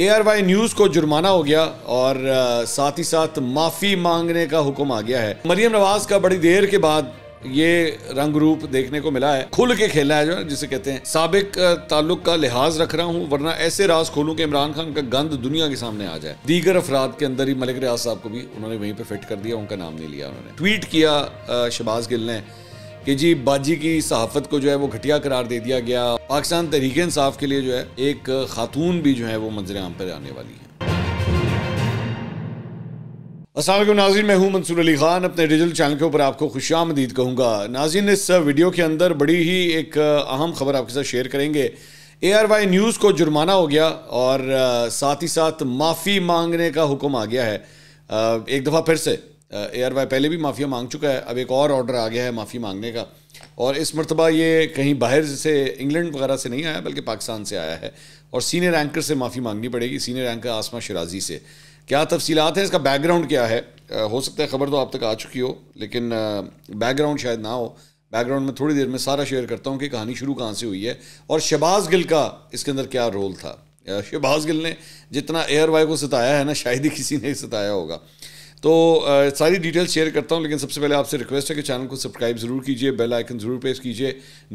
ARY news को जुर्माना हो गया और साथ ही साथ माफ़ी मांगने का हुक्म आ गया है मरियम नवाज का बड़ी देर के बाद ये रंग रूप देखने को मिला है खुल के खेला है जो जिसे कहते हैं सबक ताल्लुक का लिहाज रख रहा हूँ वरना ऐसे राज खोलूँ कि इमरान खान का गंद दुनिया के सामने आ जाए दीगर अफराद के अंदर ही मलिक रियाज साहब को भी उन्होंने वहीं पर फिट कर दिया उनका नाम नहीं लिया उन्होंने ट्वीट किया शबाज गिल ने कि जी बाजी की सहाफत को जो है वो घटिया करार दे दिया गया पाकिस्तान तहरीक इंसाफ के लिए जो है एक खातून भी जो है वो मंजर आम पर आने वाली है असल नाजिन मैं हूँ मंसूर अली खान अपने डिजिटल चैनल के ऊपर आपको खुश आमदीद कहूँगा नाजिन इस वीडियो के अंदर बड़ी ही एक अहम खबर आपके साथ शेयर करेंगे ए आर वाई न्यूज़ को जुर्माना हो गया और साथ ही साथ माफ़ी मांगने का हुक्म आ गया है एक दफ़ा फिर से ए आर वाई पहले भी माफ़िया मांग चुका है अब एक और ऑर्डर आ गया है माफ़ी मांगने का और इस मरतबा ये कहीं बाहर से इंग्लैंड वगैरह से नहीं आया बल्कि पाकिस्तान से आया है और सीनियर एंकर से माफ़ी मांगनी पड़ेगी सीनियर एंकर आसमा शराजी से क्या तफसीलात हैं इसका बैकग्राउंड क्या है uh, हो सकता है ख़बर तो आप तक आ चुकी हो लेकिन बैकग्राउंड uh, शायद ना हो बैकग्राउंड में थोड़ी देर में सारा शेयर करता हूँ कि कहानी शुरू कहाँ से हुई है और शबाज़ गिल का इसके अंदर क्या रोल था uh, शबाज़ गिल ने जितना एयर वाई को सताया है ना शायद ही किसी ने सताया होगा तो आ, सारी डिटेल्स शेयर करता हूँ लेकिन सबसे पहले आपसे रिक्वेस्ट है कि चैनल को सब्सक्राइब ज़रूर कीजिए बेल आइकन ज़रूर प्रेस कीजिए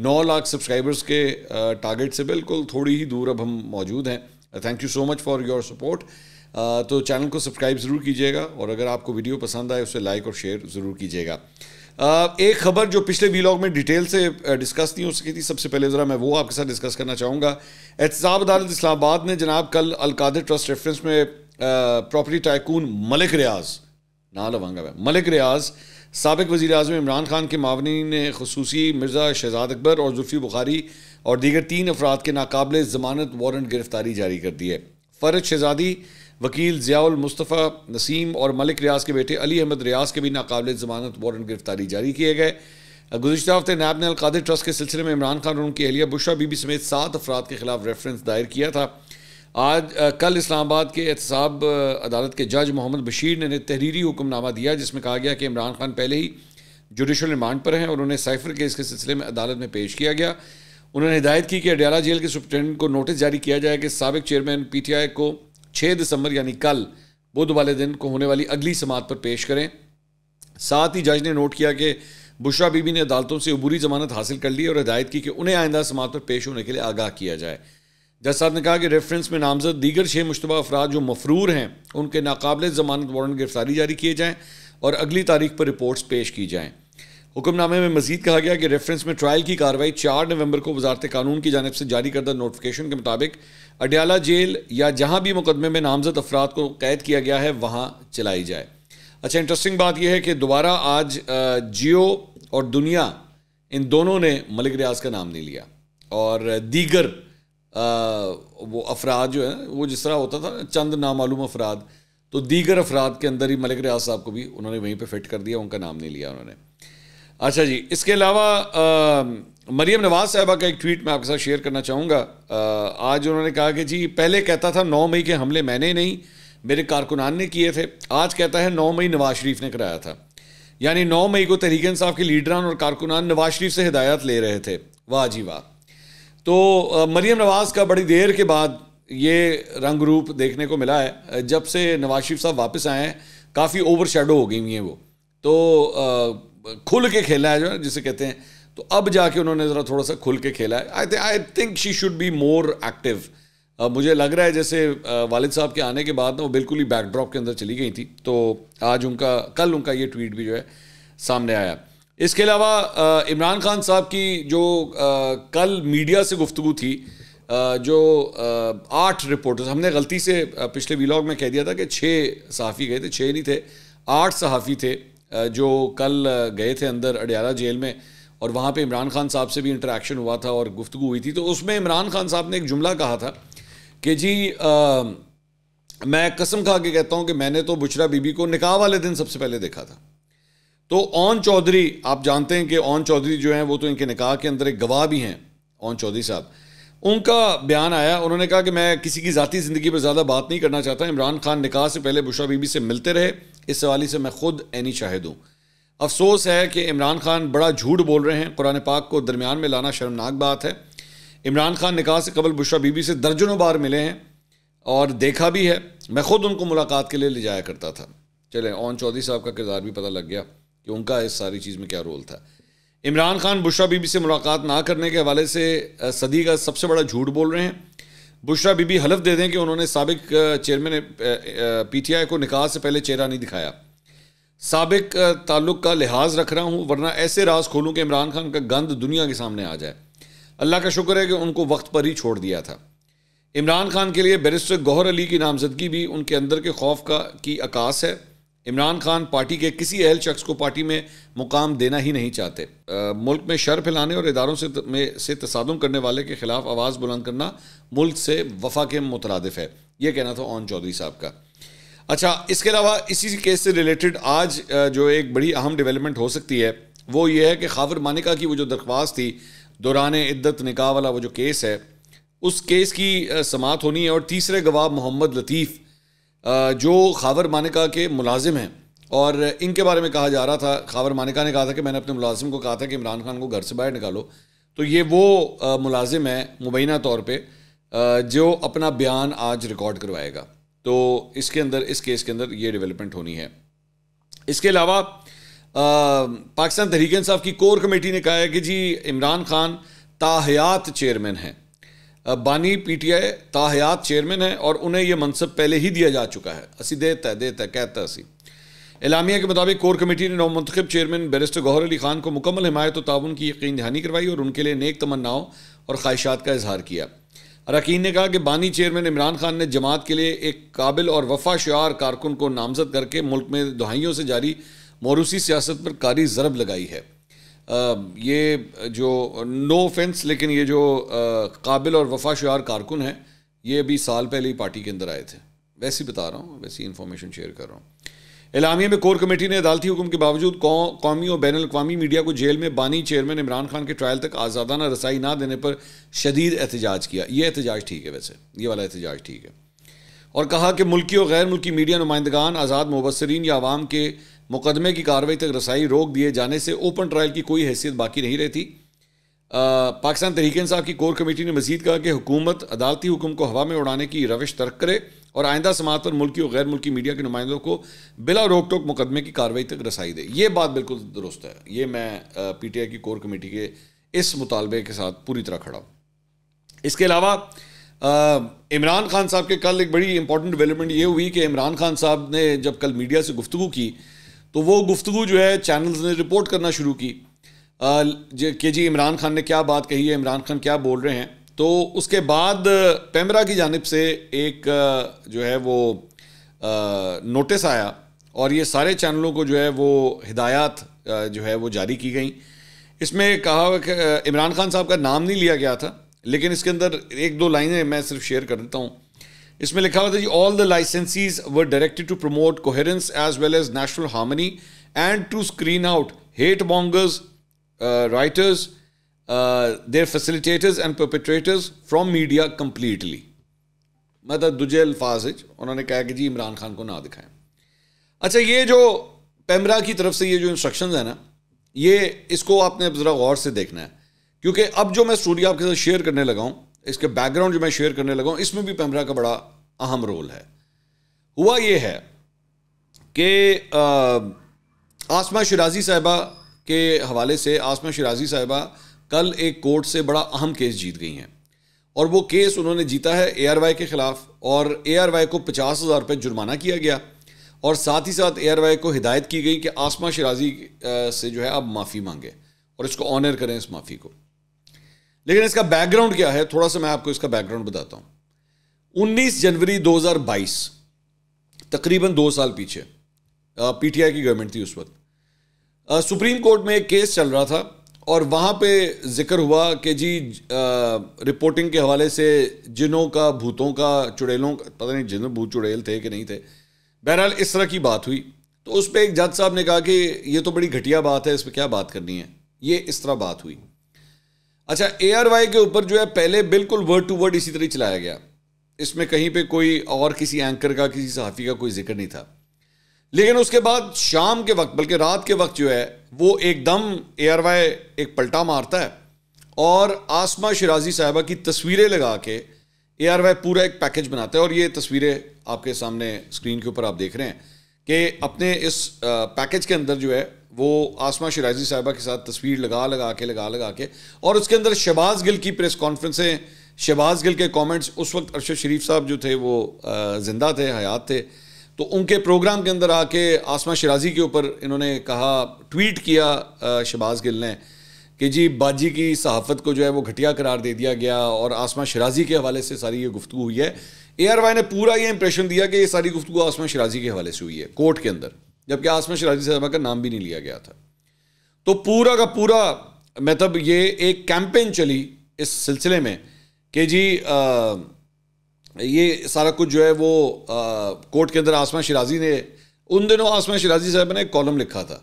9 लाख सब्सक्राइबर्स के टारगेट से बिल्कुल थोड़ी ही दूर अब हम मौजूद हैं thank you so much for your support तो चैनल को सब्सक्राइब ज़रूर कीजिएगा और अगर आपको वीडियो पसंद आए उसे लाइक और शेयर ज़रूर कीजिएगा uh, एक खबर जो पिछले वीलॉग में डिटेल से डिस्कस नहीं हो सकी थी सबसे पहले ज़रा मैं वो आपके साथ डिस्कस करना चाहूँगा एहतसाब अदालत इस्लामाबाद ने जनाब कल अलकादे ट्रस्ट रेफरेंस में प्रॉपर्टी टाइकून मलिक रियाज़ नाल मैं मलिक रियाज सबक वजी अजम इमरान खान के मावनी ने खसूसी मिर्ज़ा शहजाद अकबर और जुल्फ़ी बुखारी और दीगर तीन अफराद के नाकबले ज़मानत वारंट गिरफ्तारी जारी कर दी है फ़रज शहजादी वकील ज़ियाल मुस्तफ़ा नसीम और मलिक रियाज के बेटे अली अहमद रियाज के भी नाकबले ज़मानत वारंट गिरफ्तारी जारी किए गए गुजशत हफ्ते नायब ने अलकादिर ट्रस्ट के सिलसिले में इमरान खान और उनकी अहलिया बुशा बीबी समेत सात अफराद के खिलाफ रेफरेंस दायर किया था आज आ, कल इस्लामाबाद के एहतसाब अदालत के जज मोहम्मद बशीर ने तहरीरी हुक्मनामा दिया जिसमें कहा गया कि इमरान खान पहले ही जुडिशल रिमांड पर हैं और उन्हें साइफर केस के सिलसिले में अदालत में पेश किया गया उन्होंने हिदायत की कि अडियाला जेल के सुप्रिटेंडेंट को नोटिस जारी किया जाए कि सबक चेयरमैन पी टी आई को छः दिसंबर यानी कल बुध वाले दिन को होने वाली अगली समात पर पेश करें साथ ही जज ने नोट किया कि बुशरा बीबी ने अदालतों से अबूरी जमानत हासिल कर ली और हिदायत की कि उन्हें आइंदा समात पर पेश होने के लिए आगाह किया जाए जज साहब ने कहा कि रेफरेंस में नामजद दीगर छः मुशतबा अफराद जो मफरूर हैं उनके नाकबले ज़मानत वारंट गिरफ्तारी जारी किए जाएँ और अगली तारीख पर रिपोर्ट्स पेश की जाएँ हुक्मनामे में मजीद कहा गया कि रेफरेंस में ट्रायल की कार्रवाई चार नवंबर को वजारत कानून की जानब से जारी करदा नोटिफिकेशन के मुताबिक अडयाला जेल या जहाँ भी मुकदमे में नामजद अफराद को कैद किया गया है वहाँ चलाई जाए अच्छा इंटरेस्टिंग बात यह है कि दोबारा आज जियो और दुनिया इन दोनों ने मलिक रियाज का नाम नहीं लिया और दीगर वो अफराद जो है वो जिस तरह होता था चंद नामालूम अफराद तो दीगर अफराद के अंदर ही मलिक रियाज साहब को भी उन्होंने वहीं पर फिट कर दिया उनका नाम नहीं लिया उन्होंने अच्छा जी इसके अलावा मरियम नवाज साहबा का एक ट्वीट मैं आपके साथ शेयर करना चाहूँगा आज उन्होंने कहा कि जी पहले कहता था नौ मई के हमले मैंने नहीं मेरे कारकुनान ने किए थे आज कहता है नौ मई नवाज शरीफ ने कराया था यानी नौ मई को तहरीक इंसाफ के लीडरान और कारकुनान नवाज शरीफ से हिदायत ले रहे थे वाह जी वाह तो मरियम नवाज़ का बड़ी देर के बाद ये रंग रूप देखने को मिला है जब से नवाज शरीफ साहब वापस आए हैं काफ़ी ओवर शेडो हो गई हुई हैं वो तो आ, खुल के खेला है जो है जिसे कहते हैं तो अब जाके उन्होंने ज़रा थोड़ा सा खुल के खेला है I I think she should be more active मुझे लग रहा है जैसे वालिद साहब के आने के बाद ना वो बिल्कुल ही बैकड्रॉप के अंदर चली गई थी तो आज उनका कल उनका ये ट्वीट भी जो है सामने आया इसके अलावा इमरान खान साहब की जो आ, कल मीडिया से गुफ्तु थी आ, जो आ, आठ रिपोर्टर्स हमने गलती से पिछले वीलॉग में कह दिया था कि छः सहाफ़ी गए थे छः नहीं थे आठ सहाफ़ी थे जो कल गए थे अंदर अडियाला जेल में और वहाँ पे इमरान खान साहब से भी इंटरेक्शन हुआ था और गुफ्तु हुई थी तो उसमें इमरान खान साहब ने एक जुमला कहा था कि जी मैं कसम खा के कहता हूँ कि मैंने तो बुचरा बीबी को निकाह वाले दिन सबसे पहले देखा था तो ओन चौधरी आप जानते हैं कि ओन चौधरी जो हैं वो तो इनके निकाह के अंदर एक गवाह भी हैं ओन चौधरी साहब उनका बयान आया उन्होंने कहा कि मैं किसी की ज़ाती ज़िंदगी पर ज़्यादा बात नहीं करना चाहता इमरान खान निकाह से पहले बुशरा बीबी से मिलते रहे इस सवाली से मैं खुद ऐनी शाहिद हूँ अफसोस है कि इमरान खान बड़ा झूठ बोल रहे हैं कुरान पाक को दरमियान में लाना शर्मनाक बात है इमरान खान निकाह से कबल बुशरा बीबी से दर्जनों बार मिले हैं और देखा भी है मैं ख़ुद उनको मुलाकात के लिए ले जाया करता था चले ओन चौधरी साहब का किरदार भी पता लग गया कि उनका इस सारी चीज़ में क्या रोल था इमरान खान बुशरा बीबी से मुलाकात ना करने के हवाले से सदी का सबसे बड़ा झूठ बोल रहे हैं बुशरा बीबी हलफ दे दें कि उन्होंने सबक चेयरमैन पीटीआई को निकाह से पहले चेहरा नहीं दिखाया सबक ताल्लुक का लिहाज रख रहा हूँ वरना ऐसे राज खोलूँ कि इमरान खान का गंद दुनिया के सामने आ जाए अल्लाह का शुक्र है कि उनको वक्त पर ही छोड़ दिया था इमरान खान के लिए बैरिस्टर गौहर अली की नामजदगी भी उनके अंदर के खौफ का की अकास है इमरान खान पार्टी के किसी अहल शख्स को पार्टी में मुकाम देना ही नहीं चाहते आ, मुल्क में शर फैलाने और इदारों से में से तसादम करने वाले के खिलाफ आवाज़ बुलंद करना मुल्क से वफा के मुतरदफ है ये कहना था ओन चौधरी साहब का अच्छा इसके अलावा इसी केस से रिलेटेड आज जो एक बड़ी अहम डेवलपमेंट हो सकती है वो ये है कि खावर मानिका की वो जो दरख्वास्त थी दौरान इद्दत निकाह वाला वो जो केस है उस केस की समात होनी है और तीसरे गवाह मोहम्मद लतीफ़ जो खावर मानिका के मुलाजिम हैं और इनके बारे में कहा जा रहा था खावर मानिका ने कहा था कि मैंने अपने मुलाजिम को कहा था कि इमरान खान को घर से बाहर निकालो तो ये वो मुलाजिम है मुबैना तौर पर जो अपना बयान आज रिकॉर्ड करवाएगा तो इसके अंदर इस केस के अंदर ये डेवलपमेंट होनी है इसके अलावा पाकिस्तान तहरीक इंसाफ की कोर कमेटी ने कहा है कि जी इमरान खान ताहयात चेयरमैन हैं बानी पीटीआई ताहयात चेयरमैन हैं और उन्हें यह मनसब पहले ही दिया जा चुका है असी देता है देता है कहता असी एलामिया के मुताबिक कोर कमेटी ने नौमंतखब चेयरमैन बैरिस्टर गौहर अली खान को मुकम्मल हमायत ताउन की यकीन दहानी करवाई और उनके लिए नेक तमन्नाओं और ख्वाहिशात का इजहार किया अरकान ने कहा कि बानी चेयरमैन इमरान खान ने जमात के लिए एक काबिल और वफा शार कारकुन को नामजद करके मुल्क में दुहाइयों से जारी मौरूसी सियासत पर कारी जरब लगाई है ये जो नो ऑफेंस लेकिन ये जो काबिल और वफा शुार कारकुन हैं ये अभी साल पहले ही पार्टी के अंदर आए थे वैसे ही बता रहा हूँ वैसी इन्फॉर्मेशन शेयर कर रहा हूँ एलामिया में कोर कमेटी ने अदालती हुक्म के बावजूद कौ, कौमी और बैन अवी मीडिया को जेल में बानी चेयरमैन इमरान खान के ट्रायल तक आज़ादाना रसाई ना देने पर शदीद एहतजाज किया ये एहतजाज ठीक है वैसे ये वाला एहतजाज ठीक है और कहा कि मुल्की और गैर मुल्की मीडिया नुमाइंदगान आज़ाद मुबसरीन या आवाम के मुकदमे की कार्रवाई तक रसाई रोक दिए जाने से ओपन ट्रायल की कोई हैसियत बाकी नहीं रहती पाकिस्तान तहरीक इंसाफ की कोर कमेटी ने मजीद कहा कि हुकूमत अदालती हुक्म को हवा में उड़ाने की रविश तर्क करे और आइंदा समात पर मुल्की और गैर मुल्की मीडिया के नुमाइंदों को बिला रोक टोक मुकदमे की कार्रवाई तक रसाई दे ये बात बिल्कुल दुरुस्त है ये मैं पी टी आई की कोर कमेटी के इस मुतालबे के साथ पूरी तरह खड़ा हूँ इसके अलावा इमरान खान साहब के कल एक बड़ी इंपॉर्टेंट डेवलपमेंट ये हुई कि इमरान खान साहब ने जब कल मीडिया से गुफ्तु की तो वो गुफ्तु जो है चैनल्स ने रिपोर्ट करना शुरू की कि जी इमरान खान ने क्या बात कही है इमरान खान क्या बोल रहे हैं तो उसके बाद पैमरा की जानब से एक जो है वो नोटिस आया और ये सारे चैनलों को जो है वो हिदायत जो है वो जारी की गई इसमें कहा कि इमरान खान साहब का नाम नहीं लिया गया था लेकिन इसके अंदर एक दो लाइनें मैं सिर्फ शेयर कर देता हूँ इसमें लिखा हुआ था जी all the licensees were directed to promote coherence as well as national harmony and to screen out hate mongers writers their facilitators and perpetrators from media completely मतलब दुजे अल्फाज उन्होंने कहा कि जी इमरान खान को ना दिखाएं अच्छा ये जो पैमरा की तरफ से ये जो इंस्ट्रक्शन है ना ये इसको आपने ज़रा गौर से देखना है क्योंकि अब जो मैं स्टोरी आपके साथ शेयर करने लगा हूँ इसके बैकग्राउंड जो मैं शेयर करने लगा हूँ इसमें भी पैमरा का बड़ा अहम रोल है हुआ ये है कि आसमा शराजी साहिबा के हवाले से आसमा शराजी साहिबा कल एक कोर्ट से बड़ा अहम केस जीत गई हैं और वो केस उन्होंने जीता है ए आर वाई के ख़िलाफ़ और ए आर वाई को पचास हज़ार रुपये जुर्माना किया गया और साथ ही साथ ए आर वाई को हिदायत की गई कि आसमा शराजी से जो है अब माफ़ी मांगे और इसको ऑनर करें इस माफ़ी को लेकिन इसका बैकग्राउंड क्या है थोड़ा सा मैं आपको इसका बैकग्राउंड बताता हूँ 19 जनवरी 2022 तकरीबन दो साल पीछे पीटीआई की गवर्नमेंट थी उस वक्त सुप्रीम कोर्ट में एक केस चल रहा था और वहाँ पे जिक्र हुआ कि जी आ, रिपोर्टिंग के हवाले से जिनों का भूतों का चुड़ैलों का पता नहीं जिन भूत चुड़ैल थे कि नहीं थे बहरहाल इस तरह की बात हुई तो उस पर एक जज साहब ने कहा कि ये तो बड़ी घटिया बात है इस पर क्या बात करनी है ये इस तरह बात हुई अच्छा ए आर वाई के ऊपर जो है पहले बिल्कुल वर्ड टू वर्ड इसी तरह चलाया गया इसमें कहीं पे कोई और किसी एंकर का किसी सहाफ़ी का कोई जिक्र नहीं था लेकिन उसके बाद शाम के वक्त बल्कि रात के वक्त जो है वो एकदम ए आर वाई एक पलटा मारता है और आसमा शराजी साहबा की तस्वीरें लगा के ए आर वाई पूरा एक पैकेज बनाता है और ये तस्वीरें आपके सामने स्क्रीन के ऊपर आप देख रहे हैं कि अपने इस पैकेज के अंदर जो है वो आसमा शराजी साहिबा के साथ तस्वीर लगा लगा के लगा लगा के और उसके अंदर शहबाज गिल की प्रेस कॉन्फ्रेंसें शहबाज गिल के कमेंट्स उस वक्त अरशद शरीफ साहब जो थे वो ज़िंदा थे हयात थे तो उनके प्रोग्राम के अंदर आके आसमा शराजी के ऊपर इन्होंने कहा ट्वीट किया शहबाज गिल ने कि जी बाजी की सहाफ़त को जो है वो घटिया करार दे दिया गया और आसमा शराजी के हवाले से सारी ये गुफ्तु हुई है ए आर वाई ने पूरा ये इंप्रेशन दिया कि ये सारी गुफ्तु आसमा शराजी के हवाले से हुई है कोर्ट के अंदर जबकि आसमा शराजी साहबा का नाम भी नहीं लिया गया था तो पूरा का पूरा मतलब ये एक कैंपेन चली इस सिलसिले में कि जी आ, ये सारा कुछ जो है वो आ, कोर्ट के अंदर आसमा शराजी ने उन दिनों आसमा शराजी साहब ने एक कॉलम लिखा था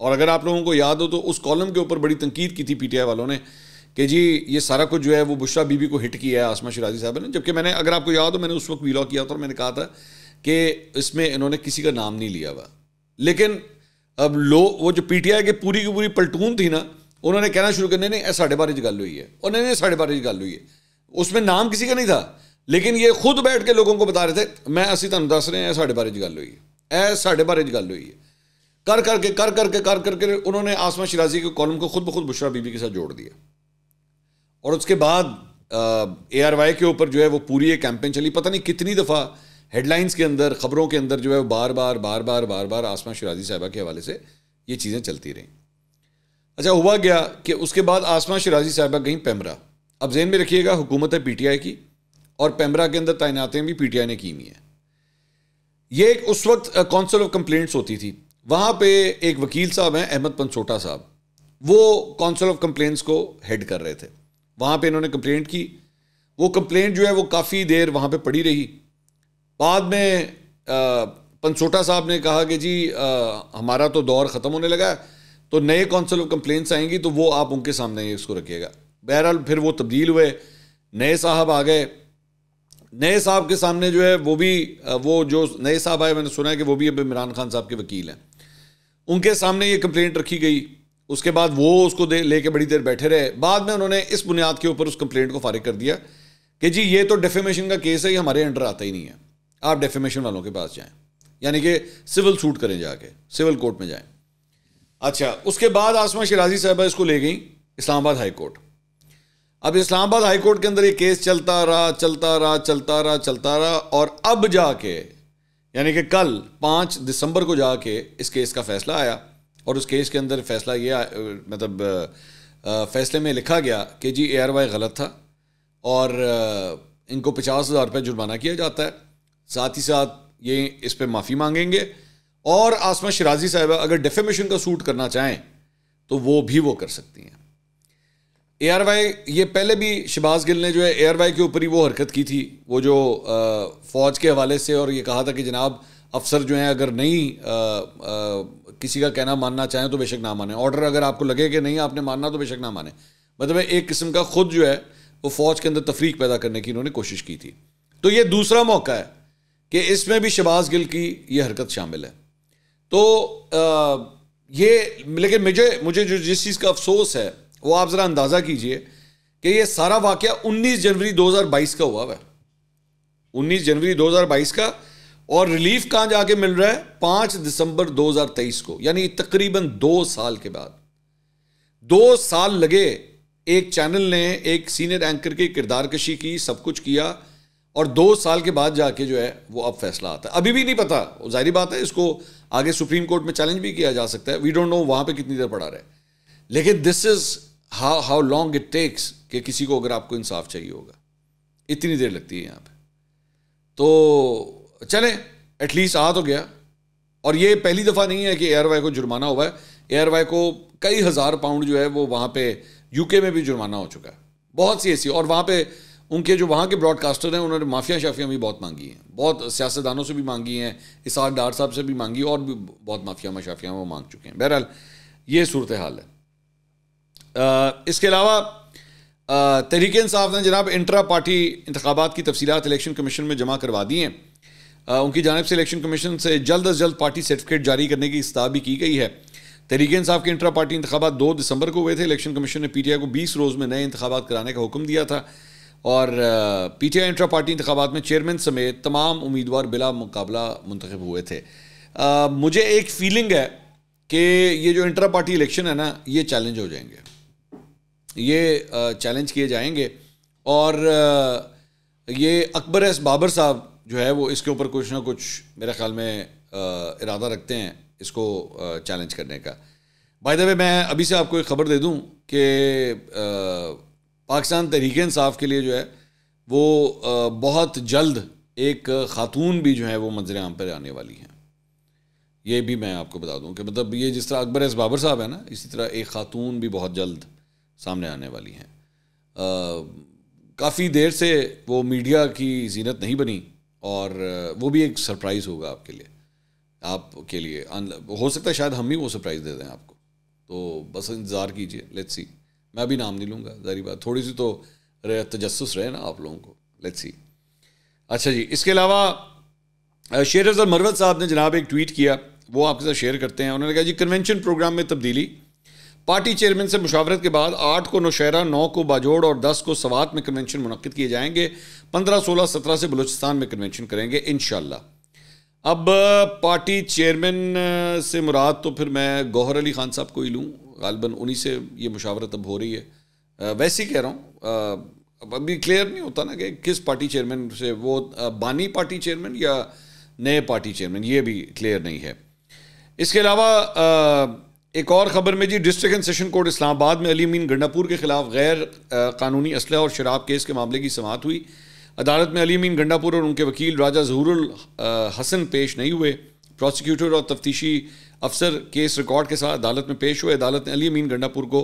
और अगर आप लोगों को याद हो तो उस कॉलम के ऊपर बड़ी तनकीद की थी पीटीआई वालों ने कि जी ये सारा कुछ जो है वो बुशरा बीबी को हिट किया है आसमा शराजी साहब ने जबकि मैंने अगर आपको याद हो मैंने उस वक्त वीलॉ किया था और मैंने कहा था कि इसमें इन्होंने किसी का नाम नहीं लिया हुआ लेकिन अब लो वो जो पीटीआई की पूरी की पूरी पलटून थी ना उन्होंने कहना शुरू करने नहीं साढ़े बारे की गल हुई है और नहीं नहीं साढ़े बारे की गल हुई है उसमें नाम किसी का नहीं था लेकिन ये खुद बैठ के लोगों को बता रहे थे मैं असं तुम दस रहे हैं साढ़े बारे की गल हुई है ए साढ़े बारे की गल हुई है कर करके कर करके कर करके उन्होंने आसमा शिराजी के कॉलम को खुद ब खुद बुशरा बीबी के साथ जोड़ दिया और उसके बाद ए आर वाई के ऊपर जो है वो पूरी ये कैंपेन चली पता नहीं कितनी दफ़ा हेडलाइंस के अंदर खबरों के अंदर जो है बार बार बार बार बार बार आसमा शराजी साहिबा के हवाले से ये चीज़ें चलती रहीं अच्छा हुआ गया कि उसके बाद आसमा शराजी साहिबा गई पैमरा अब जेन में रखिएगा हुकूमत है पी टी आई की और पैमरा के अंदर तैनातें भी पी टी आई ने की हुई हैं ये एक उस वक्त काउंसिल ऑफ कंप्लेंट्स होती थी वहाँ पे एक वकील साहब हैं अहमद पंचोटा साहब वो काउंसिल ऑफ कंप्लेंट्स को हेड कर रहे थे वहाँ पे इन्होंने कंप्लेंट की वो कंप्लेंट जो है वो काफ़ी देर वहाँ पे पड़ी रही बाद में पंचोटा साहब ने कहा कि जी आ, हमारा तो दौर ख़त्म होने लगा तो नए काउंसिल ऑफ कंप्लेंट्स आएंगी तो वो आप उनके सामने ही इसको रखिएगा बहरहाल फिर वो तब्दील हुए नए साहब आ गए नए साहब के सामने जो है वो भी वो जो नए साहब आए मैंने सुना है कि वो भी अब इमरान खान साहब के वकील हैं उनके सामने ये कंप्लेंट रखी गई उसके बाद वो उसको दे लेके बड़ी देर बैठे रहे बाद में उन्होंने इस बुनियाद के ऊपर उस कंप्लेंट को फारिग कर दिया कि जी ये तो डेफेमेशन का केस है ये हमारे अंडर आता ही नहीं है आप डेफेमेशन वालों के पास जाएं यानी कि सिविल सूट करें जाके सिविल कोर्ट में जाएं अच्छा उसके बाद आसमा शिराजी साहबा इसको ले गई इस्लामाबाद हाई कोर्ट अब इस्लामाबाद हाई कोर्ट के अंदर ये केस चलता रहा चलता रहा चलता रहा चलता रहा और अब जाके यानी कि कल पाँच दिसंबर को जाके इस केस का फैसला आया और उस केस के अंदर फैसला ये मतलब फैसले में लिखा गया कि जी ए आर वाई गलत था और इनको पचास हज़ार रुपये जुर्माना किया जाता है साथ ही साथ ये इस पर माफ़ी मांगेंगे और आसमा शराजी साहब अगर डेफेमेशन का सूट करना चाहें तो वो भी वो कर सकती हैं ए आर वाई ये पहले भी शबाज गिल ने जो है ए आर वाई के ऊपर ही वो हरकत की थी वो जो फ़ौज के हवाले से और ये कहा था कि जनाब अफसर जो हैं अगर नहीं आ, आ, किसी का कहना मानना चाहें तो बेशक ना माने ऑर्डर अगर आपको लगे कि नहीं आपने मानना तो बेशक ना माने मतलब एक किस्म का ख़ुद जो है वो फ़ौज के अंदर तफरीक पैदा करने की इन्होंने कोशिश की थी तो ये दूसरा मौका है कि इसमें भी शबाज गिल की ये हरकत शामिल है तो आ, ये लेकिन मुझे मुझे जो जिस चीज़ का अफसोस है वो आप ज़रा अंदाज़ा कीजिए कि ये सारा वाक़ 19 जनवरी 2022 का हुआ है 19 जनवरी 2022 का और रिलीफ कहाँ जाके मिल रहा है पाँच दिसंबर 2023 को यानी तकरीबन दो साल के बाद दो साल लगे एक चैनल ने एक सीनियर एंकर की किरदार कशी की सब कुछ किया और दो साल के बाद जाके जो है वो अब फैसला आता है अभी भी नहीं पता जाहिर बात है इसको आगे सुप्रीम कोर्ट में चैलेंज भी किया जा सकता है वी डोंट नो वहाँ पे कितनी देर पड़ा रहे लेकिन this is how how long it takes कि किसी को अगर आपको इंसाफ चाहिए होगा इतनी देर लगती है यहाँ पर तो चले एटलीस्ट आ तो गया और ये पहली दफ़ा नहीं है कि एयरवाई को जुर्माना हुआ है एयरवाई को कई हज़ार पाउंड जो है वो वहाँ पे यूके में भी जुर्माना हो चुका है बहुत सी ऐसी और वहाँ पर उनके जो वहाँ के ब्रॉडकास्टर हैं उन्होंने माफिया शाफिया भी बहुत मांगी हैं बहुत सियासतदानों से भी मांगी हैं इसार डार साहब से भी मांगी और भी बहुत माफिया मशाफिया वो मांग चुके हैं बहरहाल ये सूरत हाल है आ, इसके अलावा तहरीक इंसाफ ने जनाब इंटरा पार्टी इंतबात की तफसीत इलेक्शन कमीशन में जमा करवा दी हैं उनकी जानब से इलेक्शन कमीशन से जल्द अज जल्द पार्टी सर्टिफिकेट जारी करने की इस्ताह भी की गई है तहरीक इंसाफ के इंटरा पार्टी इंतबात दो दिसंबर को हुए थे इलेक्शन कमीशन ने पी टी आई को बीस रोज़ में नए इंतबात कराने का हुक्म दिया था और P T I intra party इंतबात में चेयरमैन समेत तमाम उम्मीदवार बिला मुकाबला मंतखब हुए थे आ, मुझे एक फीलिंग है कि ये जो इंट्रा पार्टी इलेक्शन है ना ये चैलेंज हो जाएंगे ये चैलेंज किए जाएंगे और आ, ये अकबर एस बाबर साहब जो है वो इसके ऊपर कुछ ना कुछ मेरे ख्याल में आ, इरादा रखते हैं इसको चैलेंज करने का बाय द वे मैं अभी से आपको एक खबर दे दूँ कि पाकिस्तान तहरीक इंसाफ के लिए जो है वो बहुत जल्द एक खातून भी जो है वो मंजर आम पर आने वाली हैं ये भी मैं आपको बता दूं कि मतलब ये जिस तरह अकबर एस बाबर साहब है ना इसी तरह एक खातून भी बहुत जल्द सामने आने वाली हैं काफ़ी देर से वो मीडिया की जीनत नहीं बनी और वो भी एक सरप्राइज़ होगा आपके लिए आपके लिए हो सकता है शायद हम ही वो सरप्राइज़ दे दें आपको तो बस इंतज़ार कीजिए लेट्स सी मैं भी नाम नहीं लूँगा जारी बात थोड़ी सी तो रहे तजस्स रहे ना आप लोगों को लेट्स सी अच्छा जी इसके अलावा शेर अफजल मरवत साहब ने जनाब एक ट्वीट किया वो आपके साथ शेयर करते हैं उन्होंने कहा जी कन्वेंशन प्रोग्राम में तब्दीली पार्टी चेयरमैन से मुशावरत के बाद आठ को नौशहरा नौ को बाजोड़ और दस को सवात में कन्वेंशन मुनद किए जाएंगे पंद्रह सोलह सत्रह से बलूचिस्तान में कन्वेंशन करेंगे इन अब पार्टी चेयरमैन से मुराद तो फिर मैं गौहर अली खान साहब को ही लूँ गालबन उन्हीं से ये मुशावरत अब हो रही है वैसे ही कह रहा हूँ अभी क्लियर नहीं होता ना कि किस पार्टी चेयरमैन से वो बानी पार्टी चेयरमैन या नए पार्टी चेयरमैन ये भी क्लियर नहीं है इसके अलावा एक और ख़बर में जी district and session court Islamabad में अली मीन गंडापुर के खिलाफ गैर कानूनी असलह और शराब केस के मामले की समात हुई अदालत में अली मीन गंडापुर और उनके वकील राजा जहूरुल हसन पेश नहीं हुए प्रोसिक्यूटर और तफ्तीशी अफसर केस रिकॉर्ड के साथ अदालत में पेश हुए अदालत ने अली अमीन गंडापुर को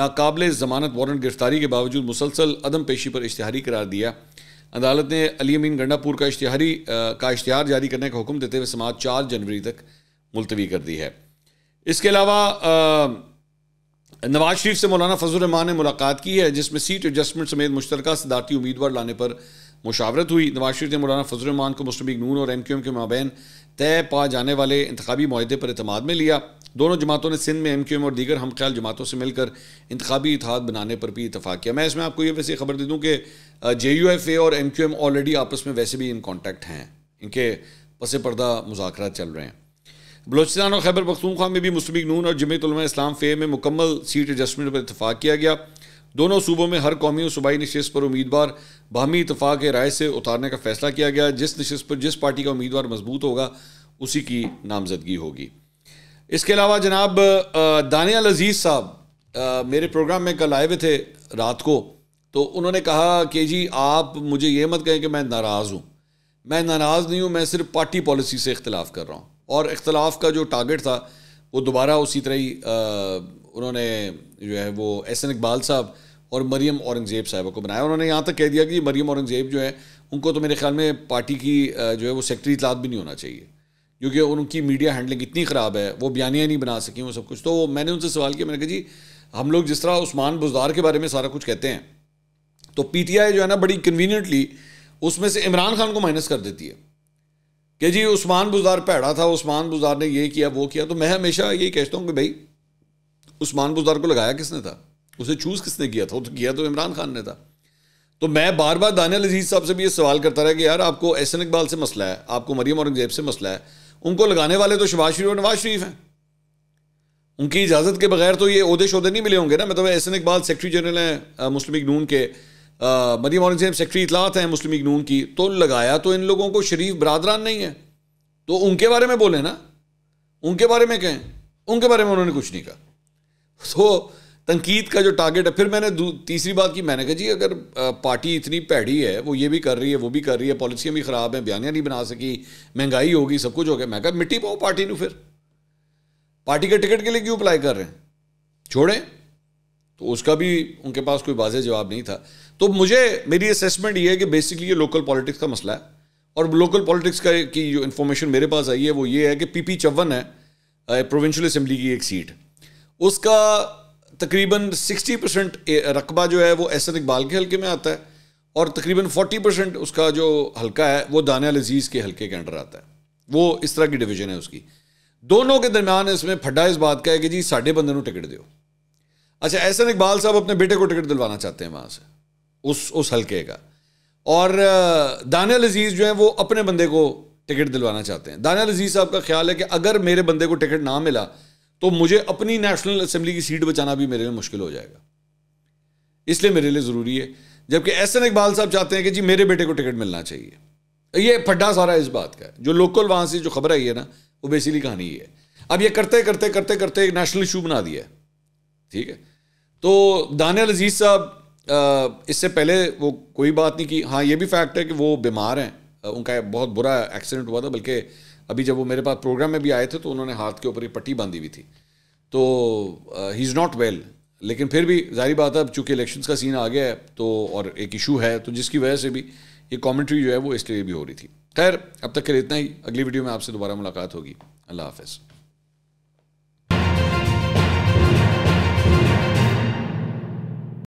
नाकबले जमानत वारंट गिरफ्तारी के बावजूद मुसलसल अदम पेशी पर इश्तहारी करार दिया अदालत ने अली अमीन गंडापुर का इश्तहारी का इश्तहार जारी करने का हुक्म देते हुए समाज चार जनवरी तक मुलतवी कर दी है इसके अलावा नवाज शरीफ से मौलाना फजलरहमान ने मुलाकात की है जिसमें सीट एडजस्टमेंट समेत मुश्तर सदारती उम्मीदवार लाने पर मुशावरत हुई नवाज शरीफ ने मौलाना फजलरहमान को मुस्लिम नून और एम क्यू एम के माबेन तय पा जाने वाले इंतबी माहे पर अतमाद में लिया दोनों जमातों ने सिंध में एम क्यू एम और दीगर हम ख्याल जमातों से मिलकर इंतबी इतिहाद बनाने पर भी इतफाक़ किया मैं इसमें आपको ये वैसे खबर दे दूँ कि जे यू एफ ए और एम क्यू एम ऑलरेडी आपस में वैसे भी इन कॉन्टैक्ट हैं इनके पस पर्दा मुजाकर चल रहे हैं बलोचिस्तान और खैबर पखतूखा में भी मुस्लिम नून और जमीत इस्लाम फे में मुकम्मल सीट एडजस्टमेंट पर इतफाक़ किया गया दोनों सूबों में हर कौमी और सूबाई नशस्त पर उम्मीदवार बाहमी इतफाक़ राय से उतारने का फैसला किया गया जिस नशस्त पर जिस पार्टी का उम्मीदवार मजबूत होगा उसी की नामजदगी होगी इसके अलावा जनाब दानियाल अजीज़ साहब मेरे प्रोग्राम में कल आए हुए थे रात को तो उन्होंने कहा कि जी आप मुझे ये मत कहें कि मैं नाराज़ हूँ मैं नाराज़ नहीं हूँ मैं सिर्फ पार्टी पॉलिसी से इख्तलाफ कर रहा हूँ और इख्तलाफ का जो टारगेट था वो दोबारा उसी तरह ही उन्होंने जो है वो एस एन इकबाल साहब और मरियम औरंगज़ेब साहबा को बनाया उन्होंने यहाँ तक कह दिया कि मरियम औरंगज़ेब जो है उनको तो मेरे ख्याल में पार्टी की जो है वो सेक्रेटरी इतलात भी नहीं होना चाहिए क्योंकि उनकी मीडिया हैंडलिंग इतनी ख़राब है वो बयानियाँ नहीं बना सकी वो सब कुछ तो मैंने उनसे सवाल किया मैंने कहा जी हम लोग जिस तरह उस्मान बुजदार के बारे में सारा कुछ कहते हैं तो पी टी आई जो है ना बड़ी कन्वीनियंटली उसमें से इमरान खान को माइनस कर देती है कि जी उस्मान बुजदार पैड़ा था उस्मान बुजदार ने ये किया वो किया तो मैं हमेशा यही कहता हूँ कि भाई उस्मान बुजदार को लगाया किसने था उसे चूज़ किसने किया था वो तो किया तो इमरान खान ने था तो मैं बार बार दानियाल लजीज साहब से भी ये सवाल करता रहा कि यार आपको एहसन इकबाल से मसला है आपको मरीम औरंगजेब से मसला है उनको लगाने वाले तो शबाज शरीफ और नवाज शरीफ हैं उनकी इजाज़त के बगैर तो ये अहदे शहदे नहीं मिले होंगे ना मतलब एहसन इकबाल सेक्रेटरी जनरल हैं मुस्लिम लीग नून के मरीम औरंगजेब सेक्रेटरी इतलात हैं मुस्लिम लीग नून की तो लगाया तो इन लोगों को शरीफ बरदरान नहीं है तो उनके बारे में बोले ना उनके बारे में कहें उनके बारे में उन्होंने कुछ नहीं कहा तो तनकीद का जो टारगेट है फिर मैंने तीसरी बात की मैंने कहा जी अगर पार्टी इतनी पैड़ी है वो ये भी कर रही है वो भी कर रही है पॉलिसियाँ भी ख़राब हैं बयानियाँ नहीं बना सकी महंगाई होगी सब कुछ हो गया मैं कहा मिट्टी पाओ पार्टी नू फिर पार्टी के टिकट के लिए क्यों अप्लाई कर रहे हैं छोड़ें तो उसका भी उनके पास कोई वाजह जवाब नहीं था तो मुझे मेरी असेसमेंट ये है कि बेसिकली ये लोकल पॉलिटिक्स का मसला है और लोकल पॉलिटिक्स का की जो इन्फॉर्मेशन मेरे पास आई है वो ये है कि पीपी चौवन है प्रोविंशियल असम्बली की एक सीट उसका तकरीबन 60 परसेंट रकबा जो है वो एहसन इकबाल के हल्के में आता है और तकरीबन 40 परसेंट उसका जो हल्का है वो दाना लजीज़ के हल्के के अंडर आता है वो इस तरह की डिवीजन है उसकी दोनों के दरमियान इसमें फड्डा इस बात का है कि जी साढ़े बंदे को टिकट दो अच्छा एहसन इकबाल साहब अपने बेटे को टिकट दिलवाना चाहते हैं वहाँ से उस उस हल्के का और दाना अजीज़ जो है वो अपने बंदे को टिकट दिलवाना चाहते हैं दाना अजीज़ साहब का ख्याल है कि अगर मेरे बंदे को टिकट ना मिला तो मुझे अपनी नेशनल असेंबली की सीट बचाना भी मेरे लिए मुश्किल हो जाएगा इसलिए मेरे लिए ज़रूरी है जबकि एस एन इकबाल साहब चाहते हैं कि जी मेरे बेटे को टिकट मिलना चाहिए ये फड्डा सारा इस बात का है जो लोकल वहाँ से जो खबर आई है ना वो बेसिकली कहानी है अब ये करते करते करते करते एक नेशनल इशू बना दिया है ठीक है तो दानियाल अजीज़ साहब इससे पहले वो कोई बात नहीं की हाँ ये भी फैक्ट है कि वो बीमार हैं उनका बहुत बुरा एक्सीडेंट हुआ था बल्कि अभी जब वो मेरे पास प्रोग्राम में भी आए थे तो उन्होंने हाथ के ऊपर ये पट्टी बांधी हुई थी तो ही इज़ नॉट वेल लेकिन फिर भी जारी बात है अब चूंकि इलेक्शन का सीन आ गया है तो और एक इशू है तो जिसकी वजह से भी ये कॉमेंट्री जो है वो इसलिए भी हो रही थी खैर अब तक के लिए इतना ही अगली वीडियो में आपसे दोबारा मुलाकात होगी अल्लाह हाफिज़